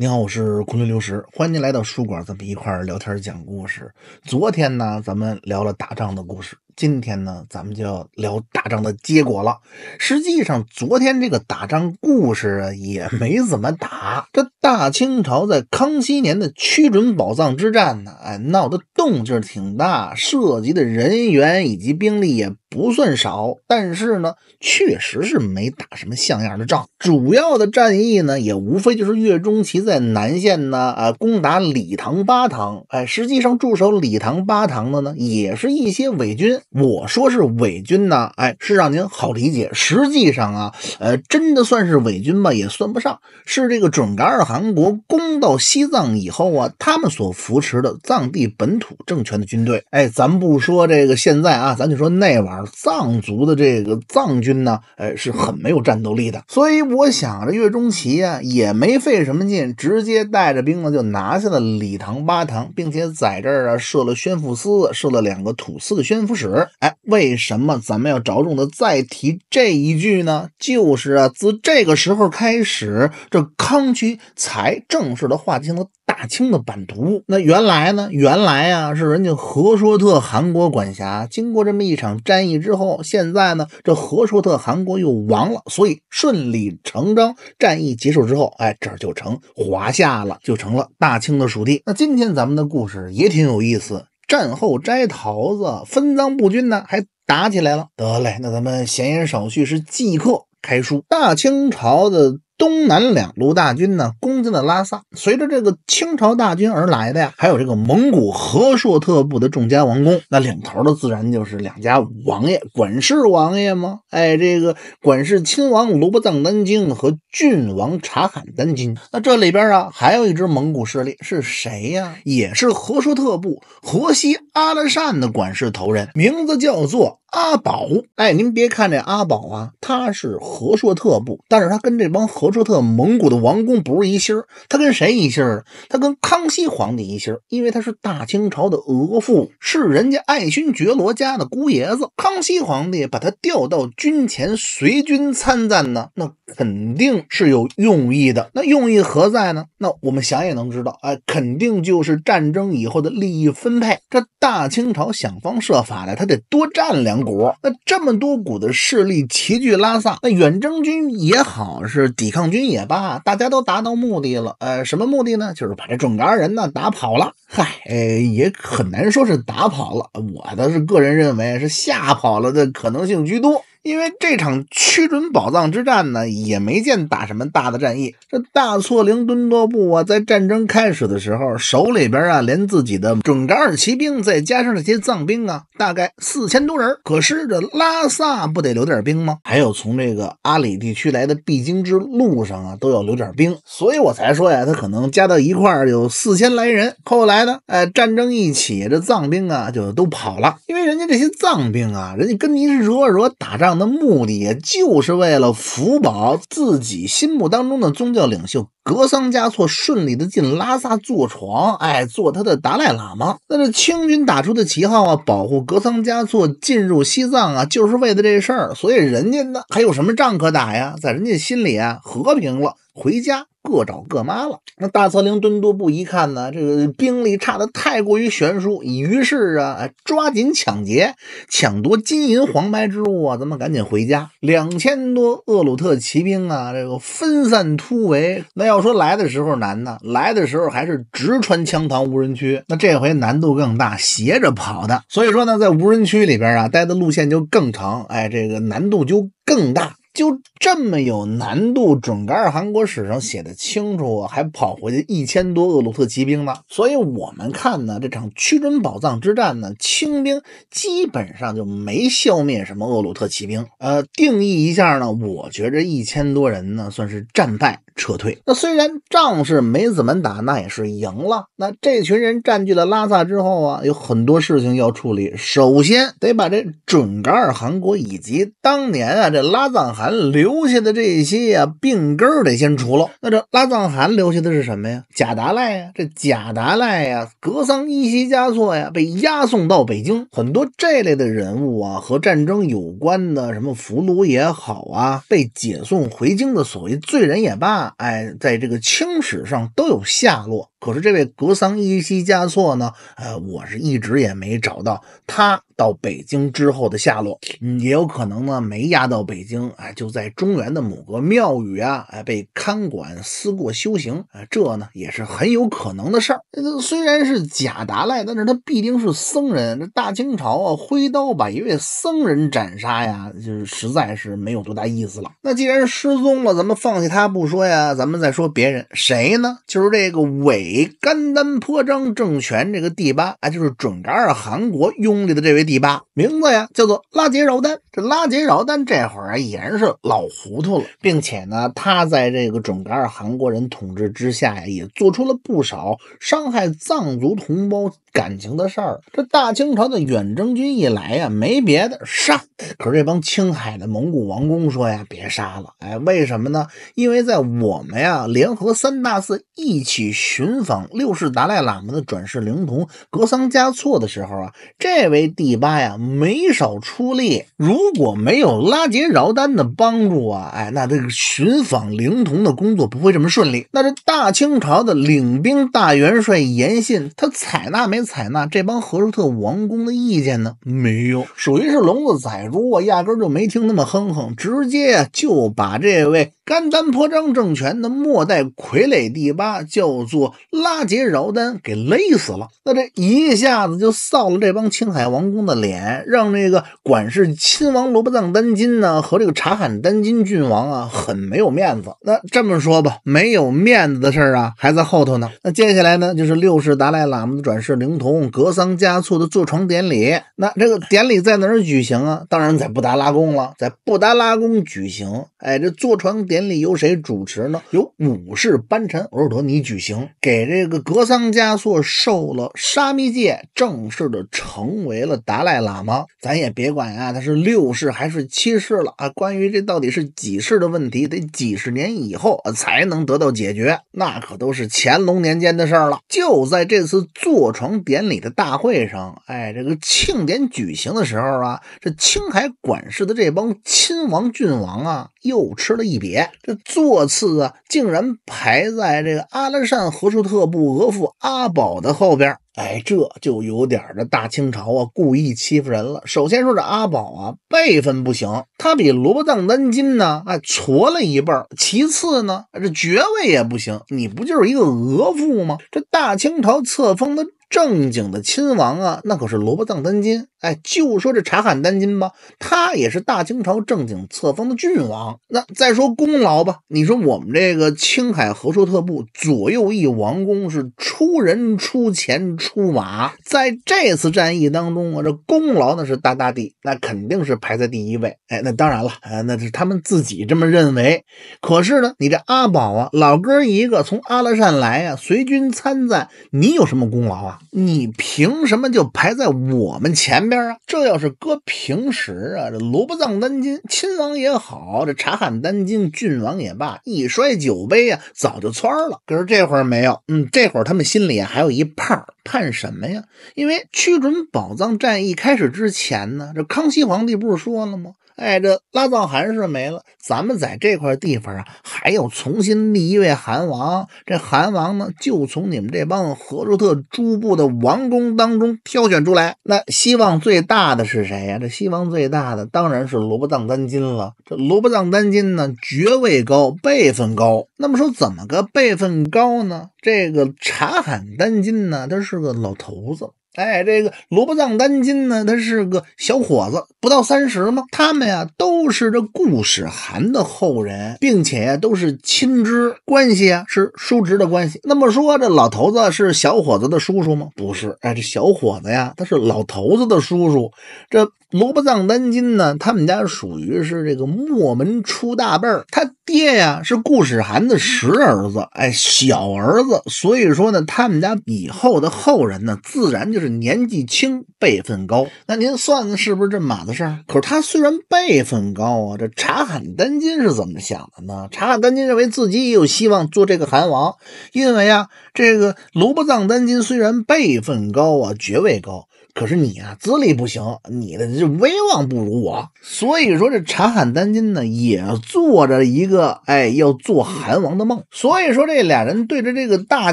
你好，我是昆仑流石，欢迎您来到书馆，咱们一块儿聊天讲故事。昨天呢，咱们聊了打仗的故事。今天呢，咱们就要聊打仗的结果了。实际上，昨天这个打仗故事也没怎么打。这大清朝在康熙年的曲准宝藏之战呢，哎，闹的动静挺大，涉及的人员以及兵力也不算少。但是呢，确实是没打什么像样的仗。主要的战役呢，也无非就是岳钟琪在南线呢，啊，攻打李唐八塘。哎，实际上驻守李唐八塘的呢，也是一些伪军。我说是伪军呢，哎，是让您好理解。实际上啊，呃，真的算是伪军吧，也算不上。是这个准噶尔汗国攻到西藏以后啊，他们所扶持的藏地本土政权的军队。哎，咱不说这个现在啊，咱就说那玩意儿，藏族的这个藏军呢，哎，是很没有战斗力的。所以我想着岳钟琪啊，也没费什么劲，直接带着兵呢就拿下了理塘、巴塘，并且在这儿啊设了宣抚司，设了两个土司的宣抚使。哎，为什么咱们要着重的再提这一句呢？就是啊，自这个时候开始，这康区才正式的划清了大清的版图。那原来呢，原来啊是人家和硕特汗国管辖。经过这么一场战役之后，现在呢，这和硕特汗国又亡了，所以顺理成章，战役结束之后，哎，这儿就成华夏了，就成了大清的属地。那今天咱们的故事也挺有意思。战后摘桃子，分赃不均呢，还打起来了。得嘞，那咱们闲言少叙，是即刻开书。大清朝的。东南两路大军呢，攻进了拉萨。随着这个清朝大军而来的呀，还有这个蒙古和硕特部的众家王公。那领头的自然就是两家王爷，管事王爷吗？哎，这个管事亲王罗布藏丹津和郡王察罕丹津。那这里边啊，还有一支蒙古势力是谁呀？也是和硕特部河西阿拉善的管事头人，名字叫做。阿宝，哎，您别看这阿宝啊，他是和硕特部，但是他跟这帮和硕特蒙古的王公不是一心儿，他跟谁一心儿？他跟康熙皇帝一心儿，因为他是大清朝的额驸，是人家爱新觉罗家的姑爷子。康熙皇帝把他调到军前随军参赞呢，那肯定是有用意的。那用意何在呢？那我们想也能知道，哎，肯定就是战争以后的利益分配。这大清朝想方设法的，他得多占两。股那这么多股的势力齐聚拉萨，那远征军也好，是抵抗军也罢，大家都达到目的了。呃，什么目的呢？就是把这准噶尔人呢打跑了。嗨，呃，也很难说是打跑了。我的是个人认为是吓跑了的可能性居多。因为这场驱准宝藏之战呢，也没见打什么大的战役。这大错灵敦多布啊，在战争开始的时候，手里边啊，连自己的准噶尔骑兵，再加上那些藏兵啊，大概四千多人。可是这拉萨不得留点兵吗？还有从这个阿里地区来的必经之路上啊，都要留点兵。所以我才说呀，他可能加到一块儿有四千来人。后来呢，哎，战争一起，这藏兵啊就都跑了，因为人家这些藏兵啊，人家跟您惹惹打仗。的目的，就是为了福保自己心目当中的宗教领袖。格桑嘉措顺利的进拉萨坐床，哎，做他的达赖喇嘛。那这清军打出的旗号啊，保护格桑嘉措进入西藏啊，就是为了这事儿。所以人家呢，还有什么仗可打呀？在人家心里啊，和平了，回家各找各妈了。那大策令敦多布一看呢，这个兵力差的太过于悬殊，于是啊，抓紧抢劫，抢夺金银黄白之物啊，咱们赶紧回家。两千多厄鲁特骑兵啊，这个分散突围，那要。要说来的时候难呢，来的时候还是直穿羌塘无人区，那这回难度更大，斜着跑的。所以说呢，在无人区里边啊，待的路线就更长，哎，这个难度就更大。就这么有难度，准噶尔汗国史上写的清楚，还跑回去一千多厄鲁特骑兵呢。所以，我们看呢这场屈准宝藏之战呢，清兵基本上就没消灭什么厄鲁特骑兵。呃，定义一下呢，我觉着一千多人呢算是战败撤退。那虽然仗是没怎么打，那也是赢了。那这群人占据了拉萨之后啊，有很多事情要处理。首先得把这准噶尔汗国以及当年啊这拉藏汗。留下的这些啊，病根儿得先除了。那这拉藏汗留下的是什么呀？贾达赖呀，这贾达赖呀，格桑依西加措呀，被押送到北京。很多这类的人物啊，和战争有关的，什么俘虏也好啊，被解送回京的所谓罪人也罢，哎，在这个清史上都有下落。可是这位格桑依西加措呢？呃，我是一直也没找到他到北京之后的下落。嗯，也有可能呢，没押到北京，哎，就在中原的某个庙宇啊，哎，被看管思过修行，哎，这呢也是很有可能的事儿。虽然是假达赖，但是他必定是僧人。这大清朝啊，挥刀把一位僧人斩杀呀，就是实在是没有多大意思了。那既然失踪了，咱们放下他不说呀，咱们再说别人谁呢？就是这个伪。甘丹颇章政权这个第八啊，就是准噶尔汗国拥立的这位第八，名字呀叫做拉杰饶丹。这拉杰饶丹这会儿啊，已然是老糊涂了，并且呢，他在这个准噶尔汗国人统治之下呀，也做出了不少伤害藏族同胞。感情的事儿，这大清朝的远征军一来呀，没别的，杀！可是这帮青海的蒙古王公说呀，别杀了，哎，为什么呢？因为在我们呀，联合三大寺一起寻访六世达赖喇嘛的转世灵童格桑嘉措的时候啊，这位第八呀，没少出力。如果没有拉杰饶丹的帮助啊，哎，那这个寻访灵童的工作不会这么顺利。那这大清朝的领兵大元帅严信，他采纳没？采纳这帮和氏特王公的意见呢？没有，属于是笼子宰猪，压根就没听他们哼哼，直接就把这位。甘丹颇章政权的末代傀儡第八，叫做拉杰饶丹，给勒死了。那这一下子就臊了这帮青海王公的脸，让这个管事亲王罗卜藏丹金呢和这个察罕丹金郡王啊，很没有面子。那这么说吧，没有面子的事儿啊，还在后头呢。那接下来呢，就是六世达赖喇嘛的转世灵童格桑嘉措的坐床典礼。那这个典礼在哪儿举行啊？当然在布达拉宫了，在布达拉宫举行。哎，这坐床典。典礼由谁主持呢？由五世班禅额尔德尼举行，给这个格桑嘉措受了沙弥戒，正式的成为了达赖喇嘛。咱也别管呀，他是六世还是七世了啊？关于这到底是几世的问题，得几十年以后才能得到解决，那可都是乾隆年间的事儿了。就在这次坐床典礼的大会上，哎，这个庆典举行的时候啊，这青海管事的这帮亲王郡王啊。又吃了一瘪，这座次啊，竟然排在这个阿拉善和硕特部额驸阿宝的后边。哎，这就有点儿这大清朝啊，故意欺负人了。首先说这阿宝啊，辈分不行，他比罗卜藏丹津呢还矬了一辈儿。其次呢，这爵位也不行，你不就是一个额驸吗？这大清朝册封的。正经的亲王啊，那可是萝卜藏丹金。哎，就说这察罕丹金吧，他也是大清朝正经册封的郡王。那再说功劳吧，你说我们这个青海和硕特部左右翼王公是出人出钱出马，在这次战役当中，啊，这功劳那是大大的，那肯定是排在第一位。哎，那当然了，啊，那是他们自己这么认为。可是呢，你这阿宝啊，老哥一个从阿拉善来啊，随军参战，你有什么功劳啊？你凭什么就排在我们前边啊？这要是搁平时啊，这萝卜藏丹津亲王也好，这查罕丹津郡王也罢，一摔酒杯啊，早就窜了。可是这会儿没有，嗯，这会儿他们心里还有一盼，盼什么呀？因为屈准宝藏战役开始之前呢，这康熙皇帝不是说了吗？哎，这拉藏汗是没了，咱们在这块地方啊，还要重新立一位汗王。这汗王呢，就从你们这帮和硕特诸部的王公当中挑选出来。那希望最大的是谁呀？这希望最大的当然是罗卜藏丹金了。这罗卜藏丹金呢，爵位高，辈分高。那么说，怎么个辈分高呢？这个查罕丹金呢，他是个老头子。哎，这个萝卜藏丹金呢，他是个小伙子，不到三十吗？他们呀都是这顾世涵的后人，并且都是亲支关系啊，是叔侄的关系。那么说，这老头子是小伙子的叔叔吗？不是。哎，这小伙子呀，他是老头子的叔叔。这萝卜藏丹金呢，他们家属于是这个墨门出大辈儿，他爹呀是顾始涵的十儿子，哎，小儿子。所以说呢，他们家以后的后人呢，自然就是。年纪轻，辈分高，那您算的是不是这马的事儿？可是他虽然辈分高啊，这察罕单金是怎么想的呢？察罕单金认为自己也有希望做这个汗王，因为啊，这个罗卜藏丹金虽然辈分高啊，爵位高。可是你啊，资历不行，你的这威望不如我，所以说这察罕丹金呢，也做着一个哎要做韩王的梦。所以说这俩人对着这个大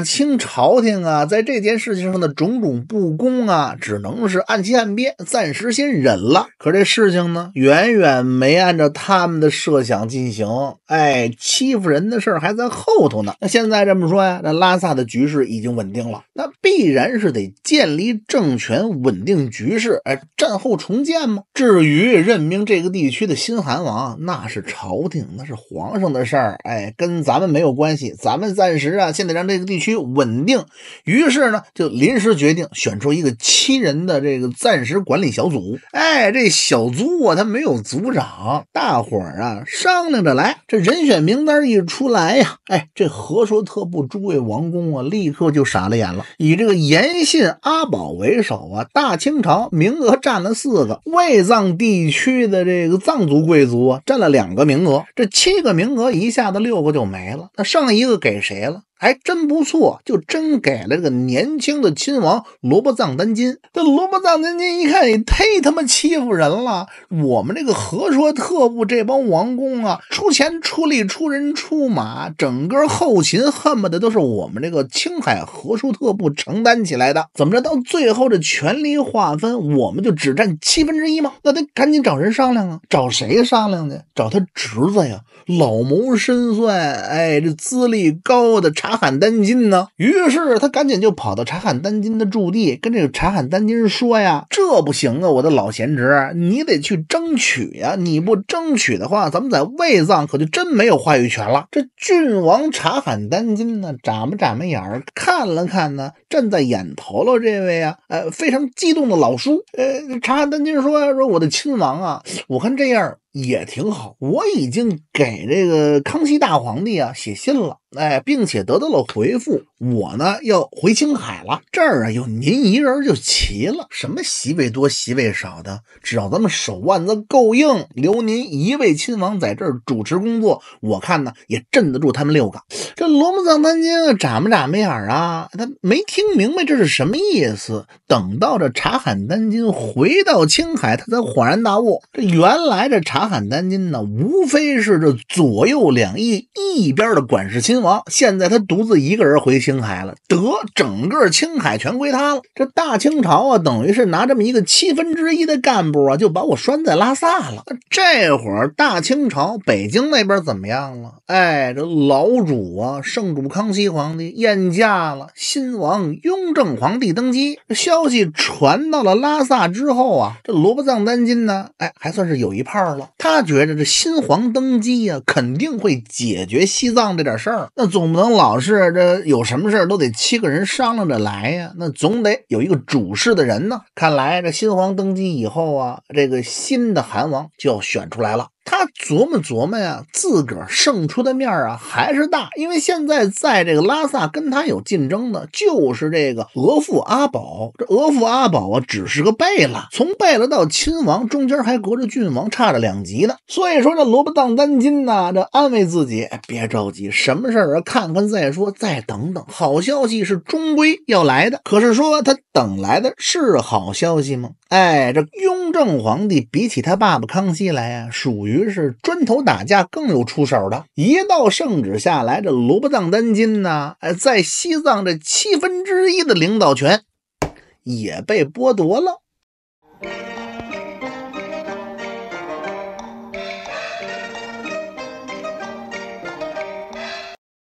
清朝廷啊，在这件事情上的种种不公啊，只能是按期按憋，暂时先忍了。可这事情呢，远远没按照他们的设想进行，哎，欺负人的事儿还在后头呢。那现在这么说呀，那拉萨的局势已经稳定了，那必然是得建立政权稳。稳定局势，哎，战后重建吗？至于任命这个地区的新韩王，那是朝廷，那是皇上的事儿，哎，跟咱们没有关系。咱们暂时啊，现在让这个地区稳定。于是呢，就临时决定选出一个七人的这个暂时管理小组。哎，这小组啊，他没有组长，大伙儿啊商量着来。这人选名单一出来呀，哎，这和硕特部诸位王公啊，立刻就傻了眼了。以这个严信阿宝为首啊，大。大清朝名额占了四个，卫藏地区的这个藏族贵族啊，占了两个名额，这七个名额一下子六个就没了，那剩一个给谁了？还真不错，就真给了个年轻的亲王萝卜藏丹金。这萝卜藏丹金一看也忒他妈欺负人了！我们这个和硕特部这帮王公啊，出钱出力出人出马，整个后勤恨不得都是我们这个青海和硕特部承担起来的。怎么着，到最后这权力划分，我们就只占七分之一吗？那得赶紧找人商量啊！找谁商量去？找他侄子呀！老谋深算，哎，这资历高的。察罕丹津呢？于是他赶紧就跑到察罕丹津的驻地，跟这个察罕丹津说呀：“这不行啊，我的老贤侄，你得去争取呀！你不争取的话，咱们在卫藏可就真没有话语权了。”这郡王察罕丹津呢，眨巴眨巴眼儿看了看呢，站在眼头了这位啊，呃，非常激动的老叔，呃，察罕丹津说：“说我的亲王啊，我看这样。”也挺好，我已经给这个康熙大皇帝啊写信了，哎，并且得到了回复。我呢要回青海了，这儿啊有您一人就齐了。什么席位多席位少的，只要咱们手腕子够硬，留您一位亲王在这儿主持工作，我看呢也镇得住他们六个。这罗布藏丹经眨巴眨巴眼儿啊，他没听明白这是什么意思。等到这查罕丹金回到青海，他才恍然大悟，这原来这查罕丹金呢，无非是这左右两翼一边的管事亲王，现在他独自一个人回。青海了，得，整个青海全归他了。这大清朝啊，等于是拿这么一个七分之一的干部啊，就把我拴在拉萨了。这会儿大清朝北京那边怎么样了？哎，这老主啊，圣主康熙皇帝宴驾了，新王雍正皇帝登基。这消息传到了拉萨之后啊，这罗卜藏丹津呢，哎，还算是有一炮了。他觉着这新皇登基啊，肯定会解决西藏这点事儿。那总不能老是这有啥。什么事都得七个人商量着来呀，那总得有一个主事的人呢。看来这新皇登基以后啊，这个新的韩王就要选出来了。他琢磨琢磨呀，自个儿胜出的面儿啊还是大，因为现在在这个拉萨跟他有竞争的，就是这个额驸阿宝。这额驸阿宝啊，只是个贝勒，从贝勒到亲王中间还隔着郡王，差着两级呢。所以说，这萝卜当丹心呐，这安慰自己，别着急，什么事儿啊，看看再说，再等等。好消息是终归要来的，可是说他等来的是好消息吗？哎，这雍正皇帝比起他爸爸康熙来呀，属于。于是砖头打架更有出手的。一道圣旨下来，这罗卜藏丹津呢，在西藏这七分之一的领导权也被剥夺了。